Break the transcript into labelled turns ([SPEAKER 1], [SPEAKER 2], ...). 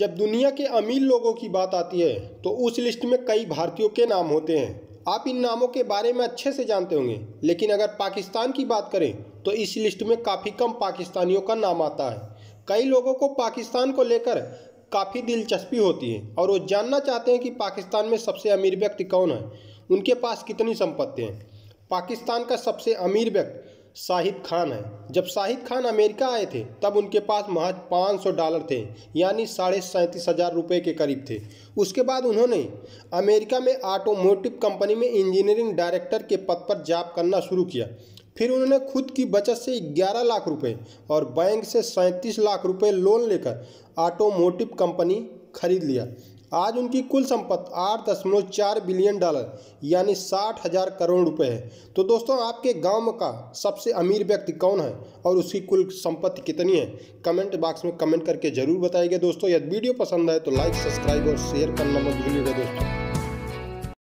[SPEAKER 1] जब दुनिया के अमीर लोगों की बात आती है तो उस लिस्ट में कई भारतीयों के नाम होते हैं आप इन नामों के बारे में अच्छे से जानते होंगे लेकिन अगर पाकिस्तान की बात करें तो इस लिस्ट में काफ़ी कम पाकिस्तानियों का नाम आता है कई लोगों को पाकिस्तान को लेकर काफ़ी दिलचस्पी होती है और वो जानना चाहते हैं कि पाकिस्तान में सबसे अमीर व्यक्ति कौन है उनके पास कितनी संपत्ति है पाकिस्तान का सबसे अमीर व्यक्ति शाहिद खान है जब शाहिद खान अमेरिका आए थे तब उनके पास महज 500 डॉलर थे यानी साढ़े सैंतीस हज़ार रुपये के करीब थे उसके बाद उन्होंने अमेरिका में ऑटोमोटिव कंपनी में इंजीनियरिंग डायरेक्टर के पद पर जाप करना शुरू किया फिर उन्होंने खुद की बचत से 11 लाख रुपए और बैंक से सैंतीस लाख रुपए लोन लेकर ऑटोमोटिव कंपनी खरीद लिया आज उनकी कुल संपत्ति आठ दशमलव चार बिलियन डॉलर यानी साठ हजार करोड़ रुपए है तो दोस्तों आपके गांव का सबसे अमीर व्यक्ति कौन है और उसकी कुल संपत्ति कितनी है कमेंट बॉक्स में कमेंट करके जरूर बताइएगा दोस्तों यदि वीडियो पसंद आए तो लाइक सब्सक्राइब और शेयर करना मत भूलिएगा दोस्तों